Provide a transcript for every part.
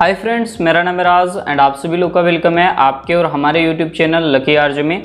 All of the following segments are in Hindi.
हाय फ्रेंड्स मेरा नाम राज एंड आप सभी लोग का वेलकम है आपके और हमारे यूट्यूब चैनल लकी आर्ज में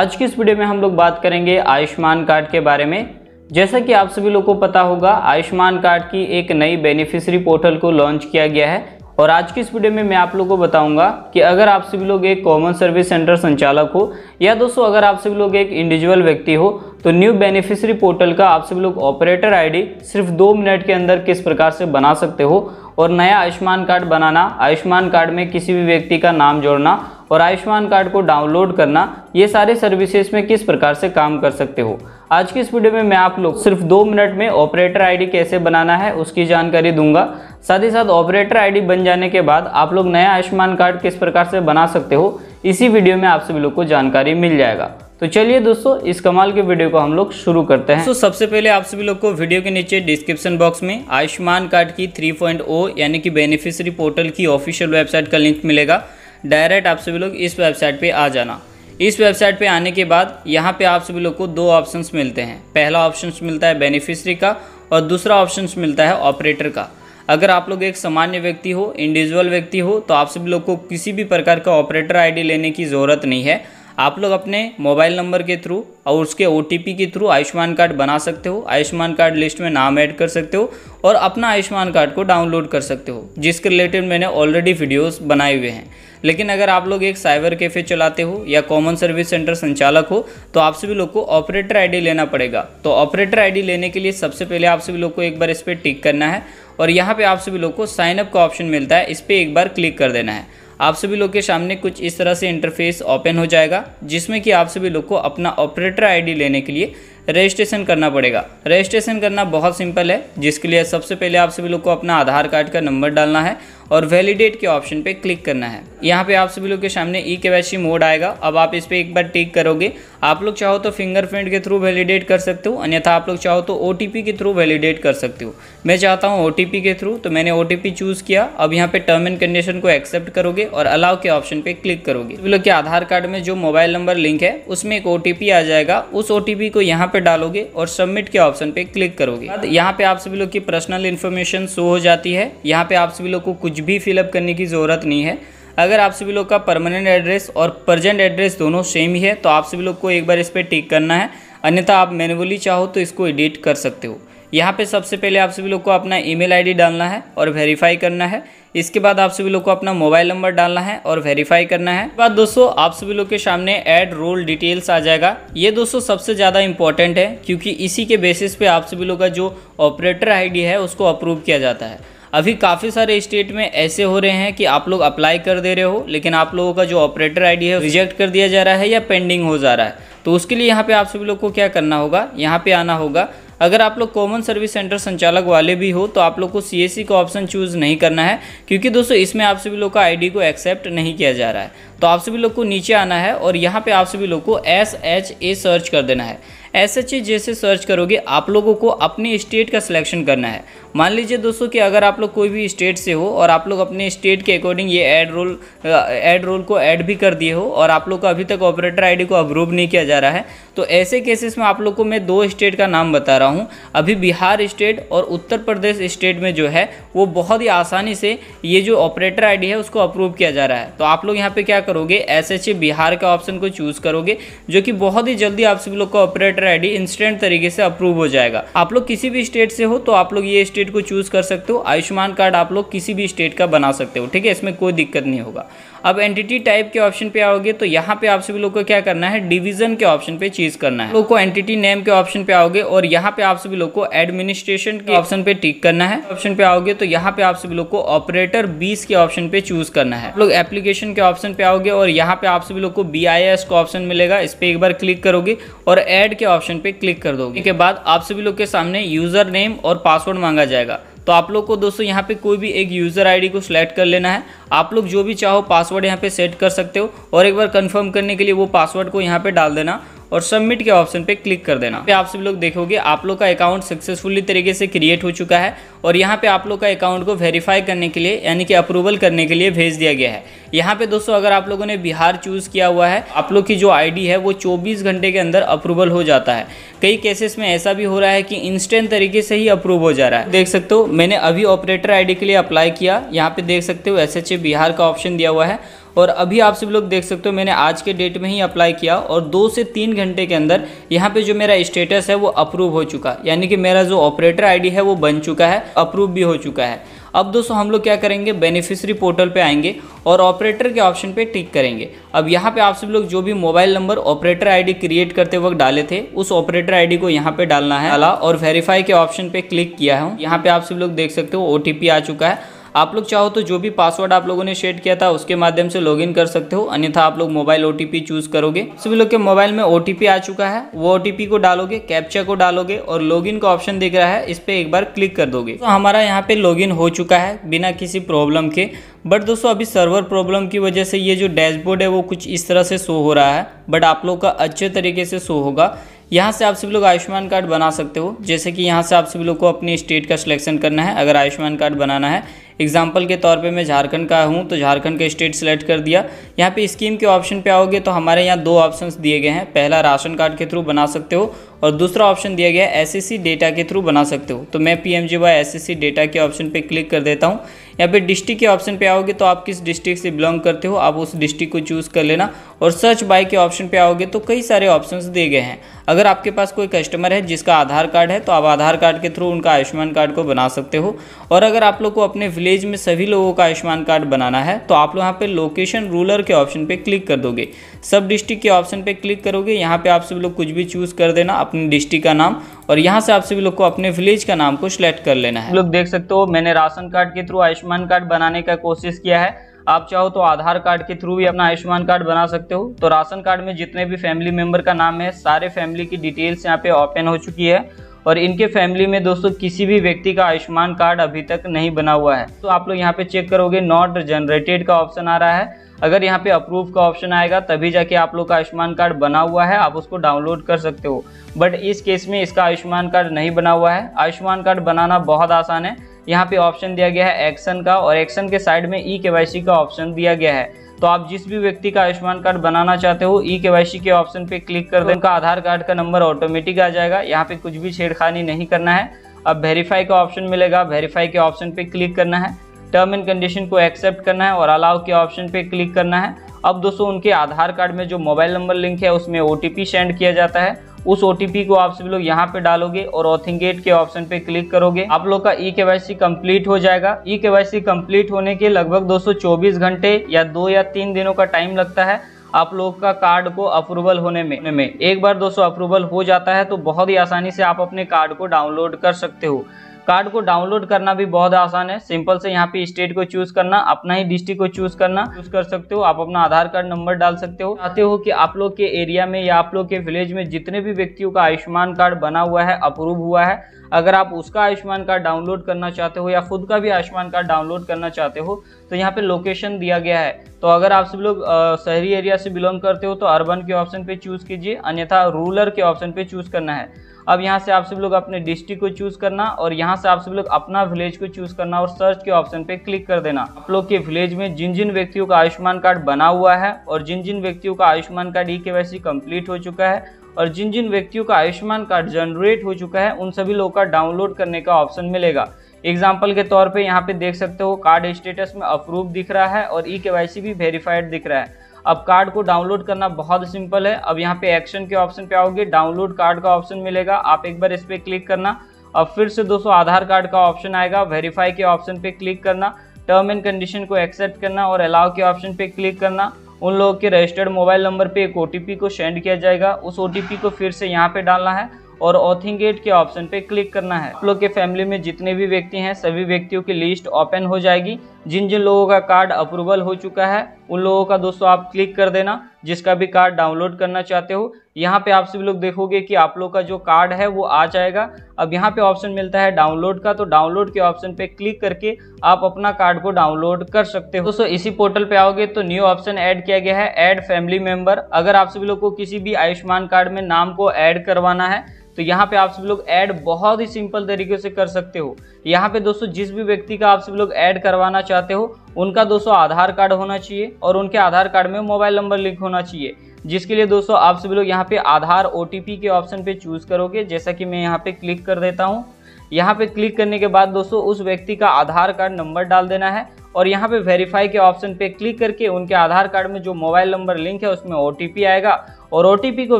आज की इस वीडियो में हम लोग बात करेंगे आयुष्मान कार्ड के बारे में जैसा कि आप सभी लोग को पता होगा आयुष्मान कार्ड की एक नई बेनिफिशरी पोर्टल को लॉन्च किया गया है और आज की इस वीडियो में मैं आप लोग को बताऊँगा कि अगर आप सभी लोग एक कॉमन सर्विस सेंटर संचालक हो या दोस्तों अगर आप सभी लोग एक इंडिविजुअल व्यक्ति हो तो न्यू बेनिफिशरी पोर्टल का आप सभी लोग ऑपरेटर आई सिर्फ दो मिनट के अंदर किस प्रकार से बना सकते हो और नया आयुष्मान कार्ड बनाना आयुष्मान कार्ड में किसी भी व्यक्ति का नाम जोड़ना और आयुष्मान कार्ड को डाउनलोड करना ये सारे सर्विसेज में किस प्रकार से काम कर सकते हो आज की इस वीडियो में मैं आप लोग सिर्फ दो मिनट में ऑपरेटर आईडी कैसे बनाना है उसकी जानकारी दूंगा साथ ही साथ ऑपरेटर आईडी बन जाने के बाद आप लोग नया आयुष्मान कार्ड किस प्रकार से बना सकते हो इसी वीडियो में आप सभी लोग को जानकारी मिल जाएगा तो चलिए दोस्तों इस कमाल के वीडियो को हम लोग शुरू करते हैं तो सबसे पहले आप सभी लोग को वीडियो के नीचे डिस्क्रिप्शन बॉक्स में आयुष्मान कार्ड की 3.0 यानी कि बेनिफिशियरी पोर्टल की ऑफिशियल वेबसाइट का लिंक मिलेगा डायरेक्ट आप सभी लोग इस वेबसाइट पे आ जाना इस वेबसाइट पे आने के बाद यहाँ पे आप सभी लोग को दो ऑप्शंस मिलते हैं पहला ऑप्शन मिलता है बेनिफिशरी का और दूसरा ऑप्शन मिलता है ऑपरेटर का अगर आप लोग एक सामान्य व्यक्ति हो इंडिविजुअल व्यक्ति हो तो आप सभी लोग को किसी भी प्रकार का ऑपरेटर आई लेने की ज़रूरत नहीं है आप लोग अपने मोबाइल नंबर के थ्रू और उसके ओ के थ्रू आयुष्मान कार्ड बना सकते हो आयुष्मान कार्ड लिस्ट में नाम ऐड कर सकते हो और अपना आयुष्मान कार्ड को डाउनलोड कर सकते हो जिसके रिलेटेड मैंने ऑलरेडी वीडियोस बनाए हुए हैं लेकिन अगर आप लोग एक साइबर कैफ़े चलाते हो या कॉमन सर्विस सेंटर संचालक हो तो आप सभी लोग को ऑपरेटर आई लेना पड़ेगा तो ऑपरेटर आई लेने के लिए सबसे पहले आप सभी लोग को एक बार इस पर टिक करना है और यहाँ पर आप सभी लोग को साइनअप का ऑप्शन मिलता है इस पर एक बार क्लिक कर देना है आप सभी लोग के सामने कुछ इस तरह से इंटरफेस ओपन हो जाएगा जिसमें कि आप सभी लोग को अपना ऑपरेटर आईडी लेने के लिए रजिस्ट्रेशन करना पड़ेगा रजिस्ट्रेशन करना बहुत सिंपल है जिसके लिए सबसे पहले आप सभी लोग को अपना आधार कार्ड का नंबर डालना है और वैलिडेट के ऑप्शन पे क्लिक करना है यहाँ पे आप सभी लोग के सामने ई के मोड आएगा अब आप इस पर एक बार टिक करोगे आप लोग चाहो तो फिंगरप्रिंट के थ्रू वैलिडेट कर सकते हो अन्यथा आप लोग चाहो तो ओ के थ्रू वैलिडेट कर सकते हो मैं चाहता हूँ ओ के थ्रू तो मैंने ओ चूज़ किया अब यहाँ पे टर्म एंड कंडीशन को एक्सेप्ट करोगे और अलाउ के ऑप्शन पे क्लिक करोगे सभी लोग के आधार कार्ड में जो मोबाइल नंबर लिंक है उसमें एक ओ आ जाएगा उस ओ को यहाँ पे डालोगे और सबमिट के ऑप्शन पे क्लिक करोगे यहाँ पे आप सभी लोग की पर्सनल इन्फॉर्मेशन शो हो जाती है यहाँ पे आप सभी लोग को कुछ भी फिलअप करने की ज़रूरत नहीं है अगर आप सभी लोग का परमानेंट एड्रेस और प्रजेंट एड्रेस दोनों सेम ही है तो आप सभी लोग को एक बार इस पर टिक करना है अन्यथा आप मैनुअली चाहो तो इसको एडिट कर सकते हो यहाँ पे सबसे पहले आप सभी लोग को अपना ईमेल आईडी डालना है और वेरीफाई करना है इसके बाद आप सभी लोग को अपना मोबाइल नंबर डालना है और वेरीफाई करना है बाद दोस्तों आप सभी लोग के सामने ऐड रोल डिटेल्स आ जाएगा ये दोस्तों सबसे ज़्यादा इंपॉर्टेंट है क्योंकि इसी के बेसिस पे आप सभी लोग का जो ऑपरेटर आईडी है उसको अप्रूव किया जाता है अभी काफ़ी सारे स्टेट में ऐसे हो रहे हैं कि आप लोग अप्लाई कर दे रहे हो लेकिन आप लोगों का जो ऑपरेटर आईडी है रिजेक्ट कर दिया जा रहा है या पेंडिंग हो जा रहा है तो उसके लिए यहाँ पे आप सभी लोग को क्या करना होगा यहाँ पे आना होगा अगर आप लोग कॉमन सर्विस सेंटर संचालक वाले भी हो तो आप लोग को सी e का ऑप्शन चूज़ नहीं करना है क्योंकि दोस्तों इसमें आप सभी लोग का आईडी को एक्सेप्ट नहीं किया जा रहा है तो आप सभी लोग को नीचे आना है और यहाँ पे आप सभी लोग को एस एच ए सर्च कर देना है ऐसे चीज़ जैसे सर्च करोगे आप लोगों को अपने स्टेट का सिलेक्शन करना है मान लीजिए दोस्तों कि अगर आप लोग कोई भी स्टेट से हो और आप लोग अपने स्टेट के अकॉर्डिंग ये एड रोल एड रोल को ऐड भी कर दिए हो और आप लोग का अभी तक ऑपरेटर आईडी को अप्रूव नहीं किया जा रहा है तो ऐसे केसेस में आप लोग को मैं दो स्टेट का नाम बता रहा हूँ अभी बिहार स्टेट और उत्तर प्रदेश स्टेट में जो है वो बहुत ही आसानी से ये जो ऑपरेटर आई है उसको अप्रूव किया जा रहा है तो आप लोग यहाँ पर क्या करोगे एस बिहार का ऑप्शन को चूज़ करोगे जो कि बहुत ही जल्दी आप सभी लोग को ऑपरेटर वोटर आईडी इंस्टेंट तरीके से अप्रूव हो जाएगा आप लोग किसी भी स्टेट से हो तो आप लोग ये स्टेट को चूज कर सकते हो आयुष्मान कार्ड आप लोग किसी भी स्टेट का बना सकते हो ठीक है इसमें कोई दिक्कत नहीं होगा अब एंटिटी टाइप के ऑप्शन पे आओगे तो यहाँ पे आप सभी लोग को क्या करना है डिवीजन के ऑप्शन पे चीज करना है लोग को एंटिटी नेम के ऑप्शन पे आओगे और यहाँ पे आप सभी लोग को एडमिनिस्ट्रेशन के ऑप्शन पे टिक करना है ऑप्शन पे आओगे तो यहाँ पे आप सभी लोग को ऑपरेटर बीस के ऑप्शन पे चूज करना है लोग एप्लीकेशन के ऑप्शन पे आओगे और यहाँ पे आप सभी लोग को बी का ऑप्शन मिलेगा इस पर एक बार क्लिक करोगे और एड के ऑप्शन पे क्लिक कर दोगे इसके बाद आप सभी लोग के सामने यूज़र नेम और पासवर्ड मांगा जाएगा तो आप लोग को दोस्तों यहाँ पे कोई भी एक यूज़र आईडी को सिलेक्ट कर लेना है आप लोग जो भी चाहो पासवर्ड यहाँ पे सेट कर सकते हो और एक बार कंफर्म करने के लिए वो पासवर्ड को यहाँ पे डाल देना और सबमिट के ऑप्शन पे क्लिक कर देना आप सब लोग देखोगे आप लोग का अकाउंट सक्सेसफुली तरीके से क्रिएट हो चुका है और यहाँ पे आप लोग का अकाउंट को वेरीफाई करने के लिए यानी कि अप्रूवल करने के लिए भेज दिया गया है यहाँ पे दोस्तों अगर आप लोगों ने बिहार चूज़ किया हुआ है आप लोग की जो आईडी है वो 24 घंटे के अंदर अप्रूवल हो जाता है कई केसेस में ऐसा भी हो रहा है कि इंस्टेंट तरीके से ही अप्रूव हो जा रहा है देख सकते हो मैंने अभी ऑपरेटर आई के लिए अप्लाई किया यहाँ पे देख सकते हो एस बिहार का ऑप्शन दिया हुआ है और अभी आप सभी लोग देख सकते हो मैंने आज के डेट में ही अप्लाई किया और दो से तीन घंटे के अंदर यहाँ पे जो मेरा स्टेटस है वो अप्रूव हो चुका यानी कि मेरा जो ऑपरेटर आईडी है वो बन चुका है अप्रूव भी हो चुका है अब दोस्तों हम लोग क्या करेंगे बेनिफिशरी पोर्टल पे आएंगे और ऑपरेटर के ऑप्शन पे टिक करेंगे अब यहाँ पे आप सब लोग जो भी mobile number operator ID create करते वक्त डाले थे उस ऑपरेटर आईडी को यहाँ पे डालना है अला और वेरीफाई के ऑप्शन पे क्लिक किया है यहाँ पे आप सब लोग देख सकते हो ओ आ चुका है आप लोग चाहो तो जो भी पासवर्ड आप लोगों ने शेड किया था उसके माध्यम से लॉगिन कर सकते हो अन्यथा आप लोग मोबाइल ओटीपी चूज करोगे सभी लोग के मोबाइल में ओटीपी आ चुका है वो ओटीपी को डालोगे कैप्चा को डालोगे और लॉग का ऑप्शन दिख रहा है इस पर एक बार क्लिक कर दोगे तो हमारा यहाँ पे लॉग हो चुका है बिना किसी प्रॉब्लम के बट दोस्तों अभी सर्वर प्रॉब्लम की वजह से ये जो डैशबोर्ड है वो कुछ इस तरह से शो हो रहा है बट आप लोग का अच्छे तरीके से शो होगा यहाँ से आप सभी लोग आयुष्मान कार्ड बना सकते हो जैसे कि यहाँ से आप सभी लोग को अपने स्टेट का सिलेक्शन करना है अगर आयुष्मान कार्ड बनाना है एग्जाम्पल के तौर पे मैं झारखंड का हूँ तो झारखंड का स्टेट सेलेक्ट कर दिया यहाँ पे स्कीम के ऑप्शन पे आओगे तो हमारे यहाँ दो ऑप्शन दिए गए हैं पहला राशन कार्ड के थ्रू बना सकते हो और दूसरा ऑप्शन दिया गया है एस डेटा के थ्रू बना सकते हो तो मैं P M G Y S data के ऑप्शन पर क्लिक कर देता हूँ यहाँ पे डिस्ट्रिक्ट के ऑप्शन पे आओगे तो आप किस डिस्ट्रिक्ट से बिलोंग करते हो आप उस डिस्ट्रिक्ट को चूज़ कर लेना और सर्च बाय के ऑप्शन पे आओगे तो कई सारे ऑप्शन दिए गए हैं अगर आपके पास कोई कस्टमर है जिसका आधार कार्ड है तो आप आधार कार्ड के थ्रू उनका आयुष्मान कार्ड को बना सकते हो और अगर आप लोग को अपने विलेज में सभी लोगों का आयुष्मान कार्ड बनाना है तो आप लोग यहाँ पे लोकेशन रूलर के ऑप्शन पे क्लिक कर दोगे सब डिस्ट्रिक्ट के ऑप्शन पे क्लिक करोगे यहाँ पे आप सब लोग कुछ भी चूज़ कर देना अपने डिस्ट्रिक्ट का नाम और यहाँ से आप सभी लोग को अपने विलेज का नाम को सिलेक्ट कर लेना है लोग देख सकते हो मैंने राशन कार्ड के थ्रू आयुष्मान कार्ड बनाने का कोशिश किया है आप चाहो तो आधार कार्ड के थ्रू भी अपना आयुष्मान कार्ड बना सकते हो तो राशन कार्ड में जितने भी फैमिली मेंबर का नाम है सारे फैमिली की डिटेल्स यहाँ पे ओपन हो चुकी है और इनके फैमिली में दोस्तों किसी भी व्यक्ति का आयुष्मान कार्ड अभी तक नहीं बना हुआ है तो आप लोग यहाँ पे चेक करोगे नॉट जनरेटेड का ऑप्शन आ रहा है अगर यहाँ पे अप्रूव का ऑप्शन आएगा तभी जाके आप लोग का आयुष्मान कार्ड बना हुआ है आप उसको डाउनलोड कर सकते हो बट इस केस में इसका आयुष्मान कार्ड नहीं बना हुआ है आयुष्मान कार्ड बनाना बहुत आसान है यहाँ पे ऑप्शन दिया गया है एक्शन का और एक्शन के साइड में ई के का ऑप्शन दिया गया है तो आप जिस भी व्यक्ति का आयुष्मान कार्ड बनाना चाहते हो ई के के ऑप्शन पे क्लिक कर दें उनका आधार कार्ड का नंबर ऑटोमेटिक आ जाएगा यहाँ पे कुछ भी छेड़खानी नहीं करना है अब वेरीफाई का ऑप्शन मिलेगा वेरीफाई के ऑप्शन पे क्लिक करना है टर्म एंड कंडीशन को एक्सेप्ट करना है और अलाउ के ऑप्शन पे क्लिक करना है अब दोस्तों उनके आधार कार्ड में जो मोबाइल नंबर लिंक है उसमें ओ सेंड किया जाता है उस ओ को आप सभी लोग यहाँ पे डालोगे और ऑथिंगेट के ऑप्शन पे क्लिक करोगे आप लोग का ई केवाईसी कंप्लीट हो जाएगा ई केवाईसी कंप्लीट होने के लगभग 224 घंटे या दो या तीन दिनों का टाइम लगता है आप लोग का कार्ड को अप्रूवल होने में में एक बार दोस्तों अप्रूवल हो जाता है तो बहुत ही आसानी से आप अपने कार्ड को डाउनलोड कर सकते हो कार्ड को डाउनलोड करना भी बहुत आसान है सिंपल से यहाँ पे स्टेट को चूज करना अपना ही डिस्ट्रिक्ट को चूज करना चूज कर सकते हो आप अपना आधार कार्ड नंबर डाल सकते हो चाहते हो कि आप लोग के एरिया में या आप लोग के विलेज में जितने भी व्यक्तियों का आयुष्मान कार्ड बना हुआ है अप्रूव हुआ है अगर आप उसका आयुष्मान कार्ड डाउनलोड करना चाहते हो या खुद का भी आयुष्मान कार्ड डाउनलोड करना चाहते हो तो यहाँ पे लोकेशन दिया गया है तो अगर आप सब लोग शहरी एरिया से बिलोंग करते हो तो अर्बन के ऑप्शन पे चूज़ कीजिए अन्यथा रूरल के ऑप्शन पे चूज़ करना है अब यहाँ से आप सब लोग अपने डिस्ट्रिक्ट को चूज़ करना और यहाँ से आप सब लोग अपना विलेज को चूज़ करना और सर्च के ऑप्शन पे क्लिक कर देना आप लोग के विलेज में जिन जिन व्यक्तियों का आयुष्मान कार्ड बना हुआ है और जिन जिन व्यक्तियों का आयुष्मान कार्ड ई के कंप्लीट हो चुका है और जिन जिन व्यक्तियों का आयुष्मान कार्ड जनरेट हो चुका है उन सभी लोगों का डाउनलोड करने का ऑप्शन मिलेगा एग्जाम्पल के तौर पे यहाँ पे देख सकते हो कार्ड स्टेटस में अप्रूव दिख रहा है और ई e के भी वेरीफाइड दिख रहा है अब कार्ड को डाउनलोड करना बहुत सिंपल है अब यहाँ पे एक्शन के ऑप्शन पे आओगे डाउनलोड कार्ड का ऑप्शन मिलेगा आप एक बार इस पर क्लिक करना अब फिर से दोस्तों आधार कार्ड का ऑप्शन आएगा वेरीफाई के ऑप्शन पे क्लिक करना टर्म एंड कंडीशन को एक्सेप्ट करना और अलाउ के ऑप्शन पे क्लिक करना उन लोगों के रजिस्टर्ड मोबाइल नंबर पे एक ओ को सेंड किया जाएगा उस ओ को फिर से यहाँ पे डालना है और ऑथिंगेट के ऑप्शन पे क्लिक करना है आप लोग के फैमिली में जितने भी व्यक्ति हैं सभी व्यक्तियों की लिस्ट ओपन हो जाएगी जिन जिन लोगों का कार्ड अप्रूवल हो चुका है उन लोगों का दोस्तों आप क्लिक कर देना जिसका भी कार्ड डाउनलोड करना चाहते हो यहाँ पे आप सभी लोग देखोगे कि आप लोग का जो कार्ड है वो आ जाएगा अब यहाँ पे ऑप्शन मिलता है डाउनलोड का तो डाउनलोड के ऑप्शन पे क्लिक करके आप अपना कार्ड को डाउनलोड कर सकते हो दोस्तों इसी पोर्टल पे आओगे तो न्यू ऑप्शन ऐड किया गया है ऐड फैमिली मेंबर अगर आप सभी लोग को किसी भी आयुष्मान कार्ड में नाम को ऐड करवाना है तो यहाँ पे आप सभी लोग ऐड बहुत ही सिंपल तरीके से कर सकते हो यहाँ पे दोस्तों जिस भी व्यक्ति का आप सभी लोग ऐड करवाना चाहते हो उनका दोस्तों आधार कार्ड होना चाहिए और उनके आधार कार्ड में मोबाइल नंबर लिंक होना चाहिए जिसके लिए दोस्तों आप सभी लोग यहाँ पे आधार ओ के ऑप्शन पे चूज़ करोगे जैसा कि मैं यहाँ पे क्लिक कर देता हूँ यहाँ पे क्लिक करने के बाद दोस्तों उस व्यक्ति का आधार कार्ड नंबर डाल देना है और यहाँ पे वेरीफाई के ऑप्शन पे क्लिक करके उनके आधार कार्ड में जो मोबाइल नंबर लिंक है उसमें ओ आएगा और ओ को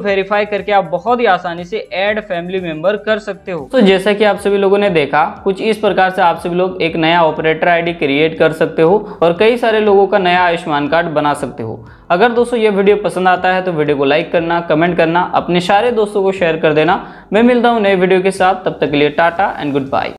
वेरीफाई करके आप बहुत ही आसानी से ऐड फैमिली मेंबर कर सकते हो तो जैसा कि आप सभी लोगों ने देखा कुछ इस प्रकार से आप सभी लोग एक नया ऑपरेटर आईडी क्रिएट कर सकते हो और कई सारे लोगों का नया आयुष्मान कार्ड बना सकते हो अगर दोस्तों ये वीडियो पसंद आता है तो वीडियो को लाइक करना कमेंट करना अपने सारे दोस्तों को शेयर कर देना मैं मिलता हूँ नए वीडियो के साथ तब तक के लिए टाटा एंड गुड बाय